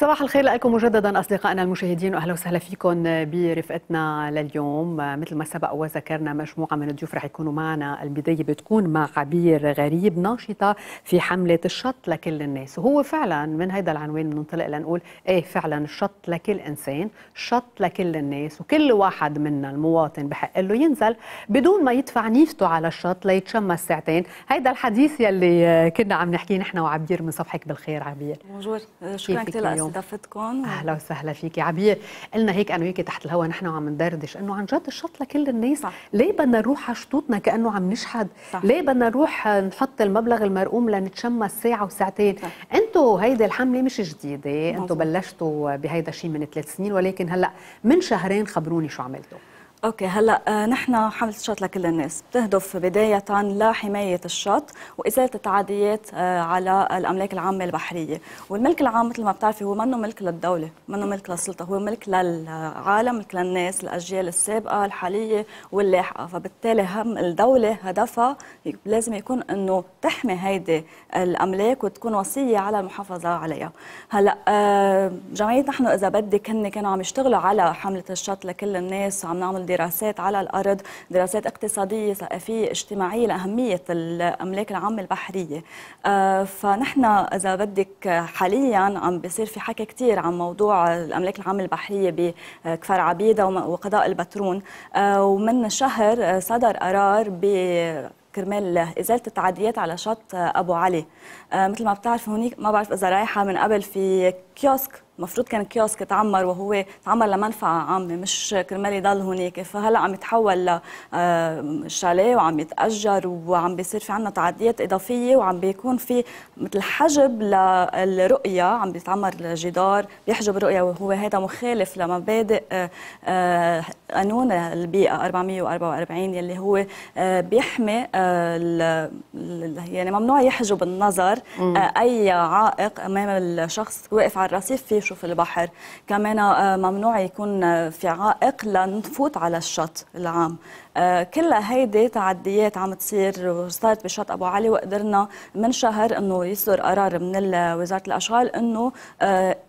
صباح الخير لكم مجددا اصدقائنا المشاهدين واهلا وسهلا فيكم برفقتنا لليوم مثل ما سبق وذكرنا مجموعه من الضيوف رح يكونوا معنا البدايه بتكون مع عبير غريب ناشطه في حمله الشط لكل الناس وهو فعلا من هذا العنوان بننطلق لنقول ايه فعلا الشط لكل انسان شط لكل الناس وكل واحد منا المواطن بحق له ينزل بدون ما يدفع نيفته على الشط ليتشمس ساعتين هيدا الحديث يلي كنا عم نحكيه نحن وعبير من صفحك بالخير عبير بونجور شكرا كثير استضافتكم اهلا وسهلا فيكي عبير قلنا هيك انا وياكي تحت الهوا نحن وعم ندردش انه عن جد الشط لكل الناس صح. ليه بدنا نروح على شطوطنا كانه عم نشحد صح. ليه بدنا نروح نحط المبلغ المرقوم لنتشمى ساعه وساعتين انتم هيدي الحمله مش جديده انتم بلشتوا بهيدا الشيء من ثلاث سنين ولكن هلا من شهرين خبروني شو عملتوا اوكي هلا آه، نحن حمله الشط لكل الناس بتهدف بدايه لحمايه الشط وازاله التعديات آه، على الاملاك العامه البحريه والملك العام مثل ما بتعرفي هو منه ملك للدوله منه ملك للسلطه هو ملك للعالم ملك للناس الاجيال السابقه الحاليه واللاحقه فبالتالي هم الدوله هدفها لازم يكون انه تحمي هيدي الاملاك وتكون وصيه على المحافظه عليها هلا آه، جمعيه نحن اذا بدك هن كانوا عم يشتغلوا على حمله الشط لكل الناس وعم نعمل دراسات على الأرض دراسات اقتصادية ثقافية اجتماعية لأهمية الأملاك العامة البحرية آه، فنحن إذا بدك حاليا عم بصير في حكي كثير عن موضوع الأملاك العامة البحرية بكفر عبيدة وقضاء البترون آه، ومن شهر صدر قرار ب كرمال ازاله التعديات على شط ابو علي آه، مثل ما بتعرفوا هونيك ما بعرف اذا رايحه من قبل في كيوسك المفروض كان كيوسك تعمر وهو تعمر لمنفعه عامه مش كرمال يضل هناك فهلا عم يتحول لشاليه آه، وعم يتاجر وعم بيصير في عندنا تعديات اضافيه وعم بيكون في مثل حجب للرؤيه عم بيتعمر جدار بيحجب الرؤيه وهو هذا مخالف لمبادئ آه، آه، قانون البيئه 444 يلي هو بيحمي يعني ممنوع يحجب النظر اي عائق امام الشخص واقف على الرصيف في نشوف البحر كمان آه، ممنوع يكون آه، في عائق لنفوت على الشط العام آه، كلها هيدي تعديات عم تصير وصارت بشط ابو علي وقدرنا من شهر انه يصدر قرار من وزاره الاشغال انه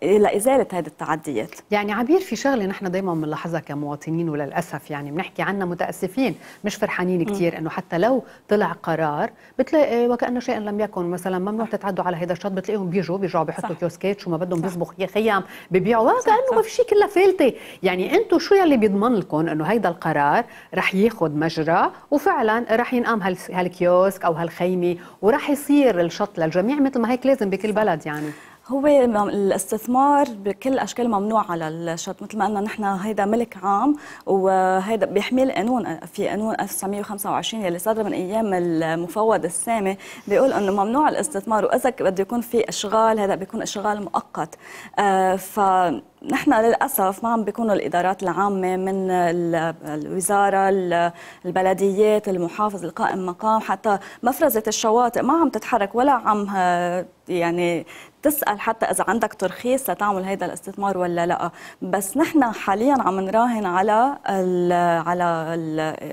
لازاله هذه التعديات. يعني عبير في شغله نحن دائما بنلاحظها كمواطنين وللاسف يعني بنحكي عنها متاسفين مش فرحانين كثير انه حتى لو طلع قرار بتلاقي وكانه شيء لم يكن مثلا ممنوع تتعدوا على هذا الشط بتلاقيهم بيجوا بيرجعوا بيحطوا كيوسكات شو ما بدهم بيصبخ يا خي الايام ببيعوا كانه ما في شيء كلها فلته يعني انتم شو يلي بيضمن لكم انه هيدا القرار رح ياخذ مجرى وفعلا رح ينقام هالكيوسك او هالخيمه ورح يصير الشط للجميع مثل ما هيك لازم بكل بلد يعني هو الاستثمار بكل اشكال ممنوع على الشط مثل ما قلنا نحن هيدا ملك عام وهيدا بيحمي القانون في قانون 1925 يلي صدر من ايام المفوض السامي بيقول انه ممنوع الاستثمار واذا بده يكون في اشغال هذا بيكون اشغال مؤقت آه، ف نحن للاسف ما عم بيكونوا الادارات العامه من الوزاره البلديات المحافظ القائم مقام حتى مفرزه الشواطئ ما عم تتحرك ولا عم آه، يعني تسال حتى اذا عندك ترخيص لتعمل هذا الاستثمار ولا لا بس نحن حاليا عم نراهن على ال على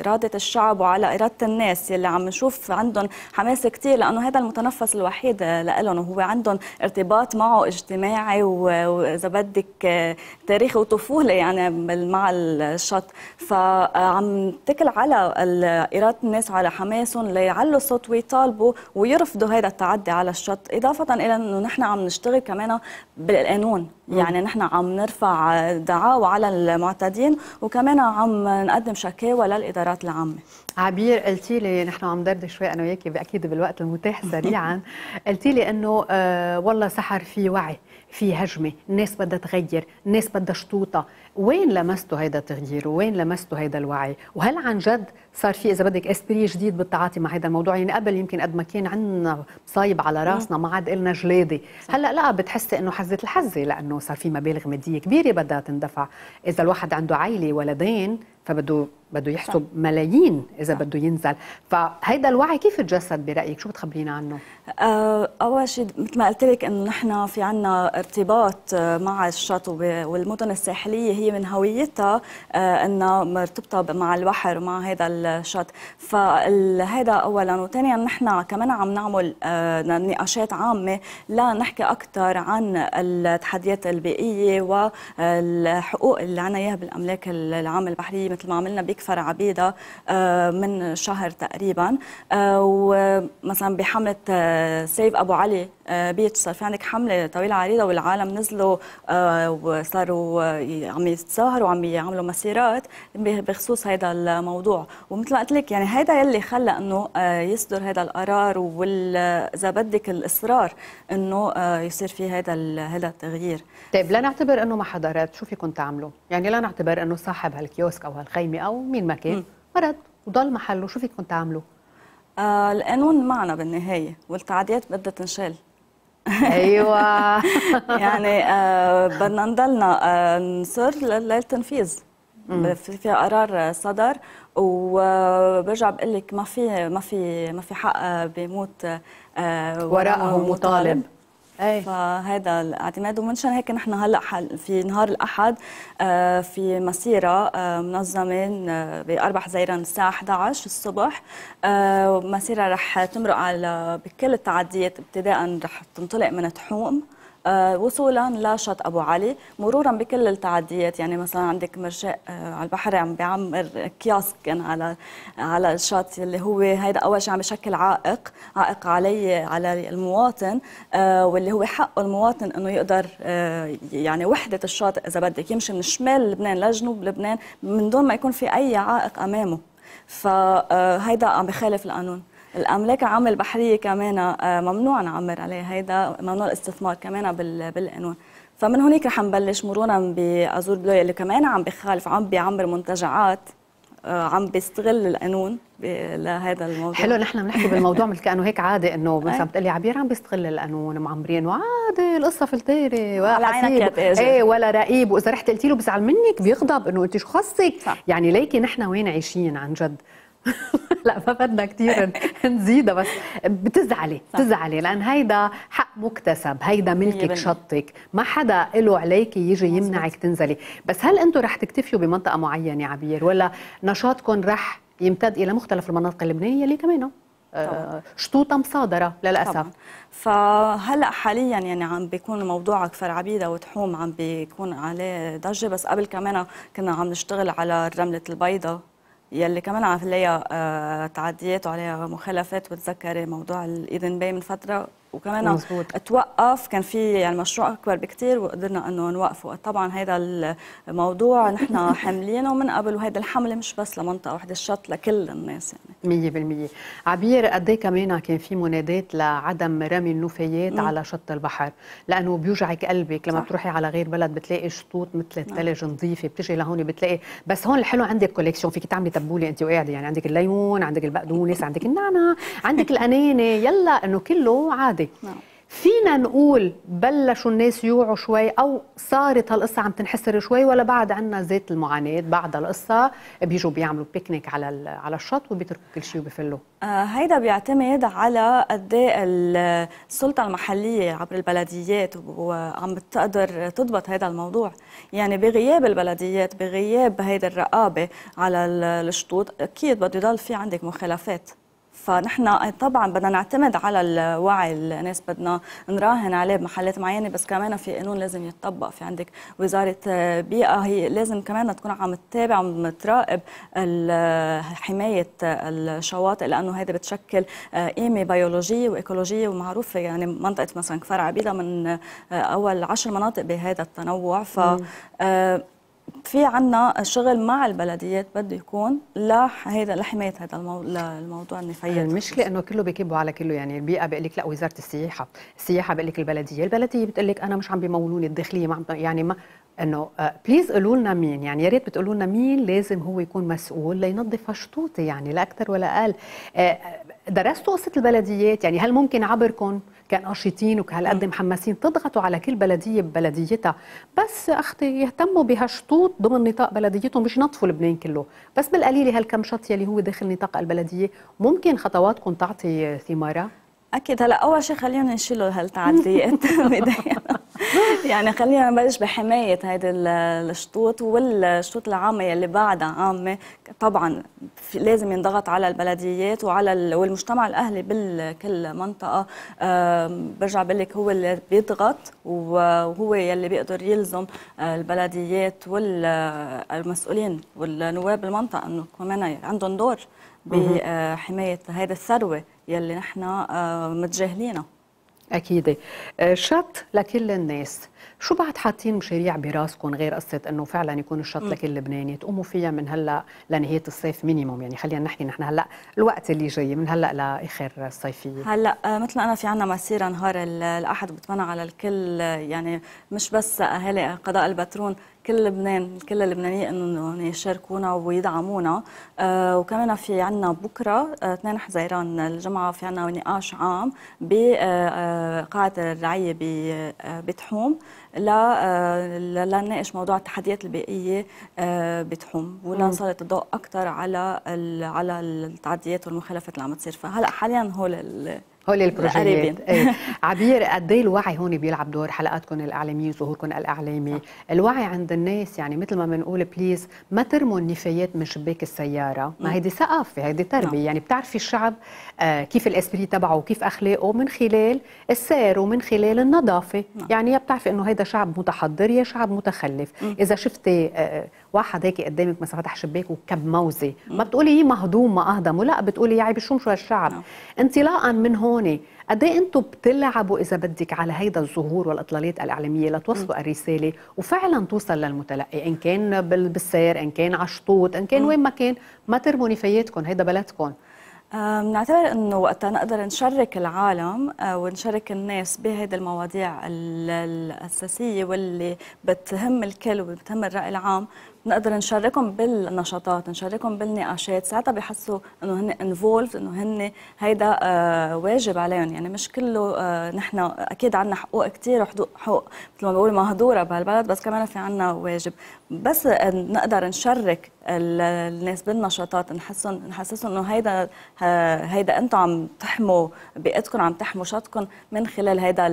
اراده الشعب وعلى اراده الناس يلي عم نشوف عندهم حماس كثير لانه هذا المتنفس الوحيد لهم وهو عندهم ارتباط معه اجتماعي واذا بدك تاريخي وطفوله يعني مع الشط فعم تكل على اراده الناس وعلى حماسهم ليعلوا صوت ويطالبوا ويرفضوا هذا التعدي على الشط اضافه الى انه نحن عم عم نشتغل كمان بالقانون يعني نحن عم نرفع دعاوى على المعتدين وكمان عم نقدم شكاوى للادارات العامه عبير قلتي لي نحن عم ندردش شوي انا وياكي اكيد بالوقت المتاح سريعا قلتي لي انه آه والله سحر في وعي في هجمه الناس بدها تغير الناس بدها شطوطه وين لمستوا هيدا التغيير وين لمستوا هيدا الوعي وهل عن جد صار في اذا بدك اسبري جديد بالتعاطي مع هيدا الموضوع يعني قبل يمكن قد ما كان عندنا مصايب على راسنا ما عاد لنا جلاده هلا لا بتحسي انه حزت الحزه لانه صار في مبالغ ماديه كبيره بدها تندفع اذا الواحد عنده عائله ولدين فبده بده يحسب صح. ملايين اذا بده ينزل فهيدا الوعي كيف تجسد برايك شو بتخبرينا عنه آه، اول شيء مثل ما قلت لك انه نحن في عنا ارتباط آه، مع الشط والمدن الساحليه هي من هويتها آه، انها مرتبطه مع البحر ومع هذا الشط فهذا اولا وثانيا نحن كمان عم نعمل آه، نقاشات عامه لنحكي اكثر عن التحديات البيئيه والحقوق آه، اللي عنا اياها بالاملاك العامه البحريه مثل ما عملنا بكفر عبيده من شهر تقريبا ومثلا بحمله سيف ابو علي بيتش صار في عندك حمله طويله عريضه والعالم نزلوا وصاروا عم يتظاهروا وعم يعملوا مسيرات بخصوص هذا الموضوع ومثل ما قلت لك يعني هذا يلي خلى انه آه، يصدر هذا القرار واذا بدك الاصرار انه آه، يصير في هذا هذا التغيير طيب لا نعتبر انه ما حدا رد شو فيكم تعملوا يعني لا نعتبر انه صاحب هالكيوسك او هالخيمه او مين ما كان مرض وضل محله شو فيكم تعملوا آه القانون معنا بالنهايه والتعديات بدها تنشال ايوه يعني آه بدنا نضلنا آه نصر للتنفيذ في قرار صدر وبرجع آه، بقول لك ما في ما في ما في حق آه، بيموت آه، وراءه مطالب أيه. فهذا الاعتماد ومنشان هيك نحن هلا في نهار الاحد آه، في مسيره آه، منظمه آه، باربع حزيران الساعه 11 الصبح مسيره رح تمرق على بكل التعديات ابتداء رح تنطلق من تحوم آه، وصولا لشط ابو علي مرورا بكل التعديات يعني مثلا عندك مرشاء آه، على البحر عم بيعمر كياسك كان على على الشط اللي هو هيدا اول شيء عم بشكل عائق عائق علي على المواطن آه، واللي هو حقه المواطن انه يقدر يعني وحده الشاطئ اذا بدك يمشي من شمال لبنان لجنوب لبنان من دون ما يكون في اي عائق امامه فهيدا عم بخالف القانون الاملاك العامه البحريه كمان آه، ممنوع نعمر عليها هيدا ممنوع الاستثمار كمان بالقانون فمن هونيك رح نبلش مرورا بازور بلوي اللي كمان عم بخالف عم بيعمر منتجعات آه، عم بيستغل القانون لهذا الموضوع حلو نحن بنحكي بالموضوع مثل كانه هيك عادي انه مثلا بتقلي عبير عم بيستغل القانون معمرين وعادي القصه فلتيره ولا عينك ايه ولا رقيب واذا رحت قلتي له بزعل منك بيغضب انه انت شو خصك يعني ليكي نحن وين عايشين عن جد لا ما بدنا كثير نزيدها بس بتزعلي بتزعلي لان هيدا حق مكتسب هيدا ملكك شطك ما حدا له عليك يجي يمنعك تنزلي بس هل انتم رح تكتفيوا بمنطقه معينه عبير ولا نشاطكم رح يمتد الى مختلف المناطق اللبنانيه اللي كمان آه، شطوطه مصادره للاسف طبعاً. فهلا حاليا يعني عم بيكون موضوع اكثر عبيده وتحوم عم بيكون عليه ضجه بس قبل كمان كنا عم نشتغل على رمله البيضه يلي كمان عمل عليها آه، تعديات وعليها مخالفات بتذكري موضوع الاذن باي من فتره وكمان مزبوط. توقف كان في يعني مشروع اكبر بكثير وقدرنا انه نوقفه طبعا هذا الموضوع نحن حاملينه من قبل وهذا الحمله مش بس لمنطقه وحده الشط لكل الناس يعني 100% عبير قد ايه كمان كان في منادات لعدم رمي النفايات على شط البحر لانه بيوجعك قلبك لما صح. بتروحي على غير بلد بتلاقي شطوط مثل نعم. الثلج نظيفه بتجي لهون بتلاقي بس هون الحلو عندك كوليكشن فيك تعملي تبوله انت وقاعده يعني عندك الليمون عندك البقدونس عندك النعنع عندك الانانه يلا انه كله عادي دي نعم. فينا نقول بلشوا الناس يوعوا شوي او صارت هالقصه عم تنحسر شوي ولا بعد عنا زيت المعاناه بعد القصه بيجوا بيعملوا بيكنيك على على الشط وبيتركوا كل شيء وبيفلوا آه هيدا بيعتمد على قد إيه السلطه المحليه عبر البلديات وعم بتقدر تضبط هذا الموضوع يعني بغياب البلديات بغياب هيدا الرقابه على الشطوط اكيد بده يضل في عندك مخالفات فنحن طبعا بدنا نعتمد على الوعي الناس بدنا نراهن عليه بمحلات معينه بس كمان في قانون لازم يتطبق في عندك وزاره بيئه هي لازم كمان تكون عم تتابع عم تراقب حمايه الشواطئ لانه هذا بتشكل قيمه بيولوجيه وايكولوجيه ومعروفه يعني منطقه مثلا كفر عبيده من اول عشر مناطق بهذا التنوع ف في عنا شغل مع البلديات بده يكون لهذا لحمايه هذا المو... الموضوع النفايات المشكله انه كله بيكبوا على كله يعني البيئه بقول لك لا وزاره السياحه السياحه بقول لك البلديه البلديه بتقول لك انا مش عم بيمولوني الداخليه ما عم يعني ما انه بليز آه، قولوا لنا مين يعني يا ريت بتقولوا لنا مين لازم هو يكون مسؤول لينظف هالشطوطه يعني لا اكثر ولا اقل آه، درستوا قصه البلديات يعني هل ممكن عبركم كناشطين وكهالقد محمسين تضغطوا على كل بلديه ببلديتها بس اختي يهتموا بهالشطوط ضمن نطاق بلديتهم مش نطفوا لبنان كله بس بالقليله هالكم شط يلي هو داخل نطاق البلديه ممكن خطواتكم تعطي ثمارها اكيد هلا اول شيء خلينا نشيلوا هالتعديات بدايه يعني خلينا نبلش بحمايه هيدا الشطوط والشطوط العامه يلي بعدها عامه طبعا لازم ينضغط على البلديات وعلى والمجتمع الاهلي بكل منطقه برجع بقول لك هو اللي بيضغط وهو يلي بيقدر يلزم آه، البلديات والمسؤولين والنواب المنطقه انه كمان عندهم دور بحمايه هذه الثروه يلي نحن آه، متجاهلينها أكيد آه، شط لكل الناس شو بعد حاطين مشاريع براسكم غير قصه انه فعلا يكون الشط لكل لبناني تقوموا فيها من هلا لنهايه الصيف مينيموم يعني خلينا نحكي نحن هلا الوقت اللي جاي من هلا لاخر الصيفيه هلا آه، مثل انا في عنا مسيره نهار الاحد بتمنى على الكل يعني مش بس اهالي قضاء البترون كل لبنان كل اللبنانية انه يعني يشاركونا ويدعمونا آه وكمان في عنا بكره 2 آه حزيران الجمعه في عنا نقاش عام بقاعه آه، آه، الرعيه آه، بتحوم لنناقش موضوع التحديات البيئيه بتحوم ولنسلط الضوء اكثر على على التعديات والمخالفات اللي عم تصير فهلا حاليا هول هول البروجيات ايه. عبير قد ايه الوعي هون بيلعب دور حلقاتكم الاعلاميه وظهوركم الاعلامي الوعي عند الناس يعني مثل ما بنقول بليز ما ترموا النفايات من شباك السياره ما نعم. هيدي ثقافه هيدي تربيه نعم. يعني بتعرفي الشعب آه، كيف الاسبري تبعه وكيف اخلاقه من خلال السير ومن خلال النظافه نعم. يعني يا بتعرفي انه هيدا شعب متحضر يا شعب متخلف اذا شفتي آه، آه، واحد هيك قدامك مثلا فتح شباك وكب موزه ما بتقولي هي مهضوم ما اهضموا لا بتقولي يا عيب شو شو هالشعب انطلاقا من هون هون قد ايه انتم بتلعبوا اذا بدك على هيدا الظهور والاطلالات الاعلاميه لتوصلوا الرساله وفعلا توصل للمتلقي ان كان بالسير ان كان عشطوط ان كان م. وين ما كان ما ترموا نفاياتكم هيدا بلدكم آه، بنعتبر انه وقتها نقدر نشرك العالم آه، ونشرك الناس بهذه المواضيع الاساسيه واللي بتهم الكل وبتهم الراي العام بنقدر نشاركهم بالنشاطات نشاركهم بالنقاشات ساعتها بحسوا انه هن انفولف انه هن هيدا آه، واجب عليهم يعني مش كله نحن اكيد عندنا حقوق كثير وحقوق مثل ما بقول مهدوره بهالبلد بس كمان في عندنا واجب بس نقدر نشرك الناس بالنشاطات نحسهم نحسسهم انه هيدا هيدا انتم عم تحموا بيئتكم عم تحموا شطكم من خلال هيدا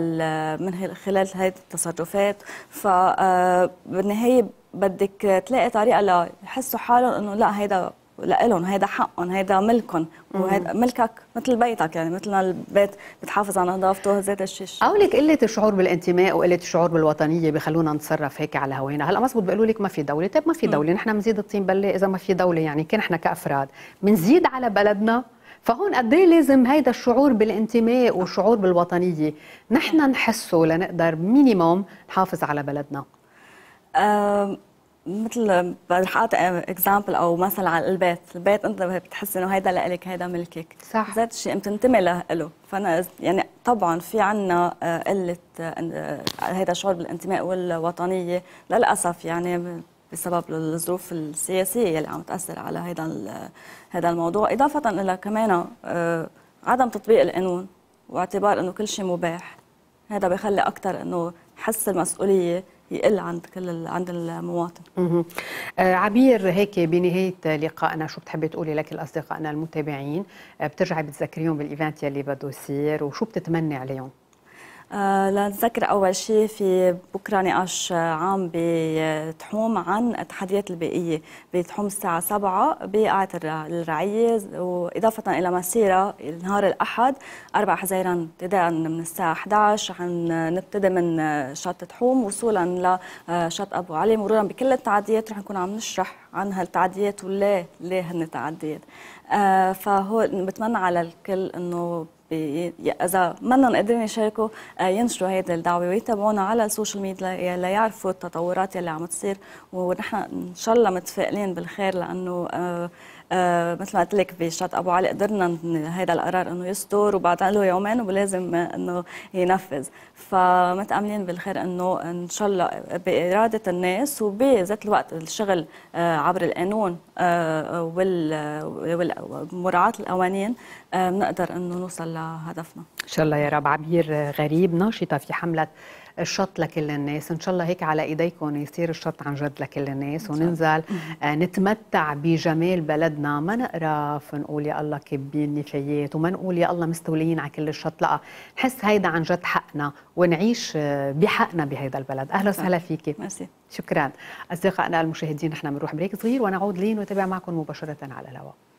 من خلال هيدي التصرفات فبالنهايه آه، بدك تلاقي طريقه ليحسوا حالهم انه لا هيدا لهم هذا حقهم هذا ملكهم وهذا ملكك مثل بيتك يعني مثل البيت بتحافظ على نظافته زيت الشيش او لك قله الشعور بالانتماء وقله الشعور بالوطنيه بخلونا نتصرف هيك على هوينا هلا مزبوط بيقولوا لك ما في دوله طيب ما في دوله نحن بنزيد الطين بله اذا ما في دوله يعني كان احنا كافراد بنزيد على بلدنا فهون قد ايه لازم هيدا الشعور بالانتماء والشعور بالوطنيه نحن نحسه لنقدر مينيموم نحافظ على بلدنا أه مثل رح اعطي اكزامبل او مثل على البيت، البيت انت بتحس انه هيدا لك هيدا ملكك صح ذات الشيء انت بتنتمي له، فانا يعني طبعا في عنا آه، قله آه، هيدا الشعور بالانتماء والوطنيه للاسف يعني بسبب الظروف السياسيه اللي عم تاثر على هيدا هيدا الموضوع، اضافه الى كمان آه، عدم تطبيق القانون واعتبار انه كل شيء مباح، هذا بخلي اكثر انه حس المسؤوليه يقل عند كل عند المواطن. آه، عبير هيك بنهايه لقائنا شو بتحبي تقولي لك لاصدقائنا المتابعين؟ آه، بترجعي بتذكريهم بالايفنت يلي بده يصير وشو بتتمني عليهم؟ آه، لنذكر أول شيء في بكرة نقاش عام بتحوم عن التحديات البيئية بتحوم الساعة 7 بقاعة الرعية وإضافة إلى مسيرة نهار الأحد 4 حزيران ابتداء من الساعة 11 نبتدي من شط تحوم وصولا لشط آه، أبو علي مرورا بكل التعديات رح نكون عم نشرح عن هالتعديات وليه ليه هن تعديات آه، فهو بتمنى على الكل انه اذا منهم قادرين يشاركوا آه، ينشروا هذه الدعوه ويتابعونا على السوشيال ميديا ليعرفوا التطورات اللي عم تصير ونحن ان شاء الله متفائلين بالخير لانه آه، آه، مثل ما قلت لك بشط ابو علي قدرنا هذا القرار انه يصدر وبعد له يومين ولازم انه ينفذ فمتاملين بالخير انه ان شاء الله باراده الناس وبذات الوقت الشغل آه، عبر القانون آه، ومراعاه القوانين بنقدر انه نوصل لهدفنا ان شاء الله يا رب عبير غريب ناشطه في حمله الشط لكل الناس ان شاء الله هيك على ايديكم يصير الشط عن جد لكل الناس وننزل آه، نتمتع بجمال بلدنا ما نقرا فنقول يا الله كبين نفايات وما نقول يا الله مستولين على كل الشط لا نحس هيدا عن جد حقنا ونعيش آه، بحقنا بهيدا البلد اهلا وسهلا فيكي مرسي. شكرا اصدقائنا المشاهدين نحن بنروح بريك صغير ونعود لين ونتابع معكم مباشره على الهواء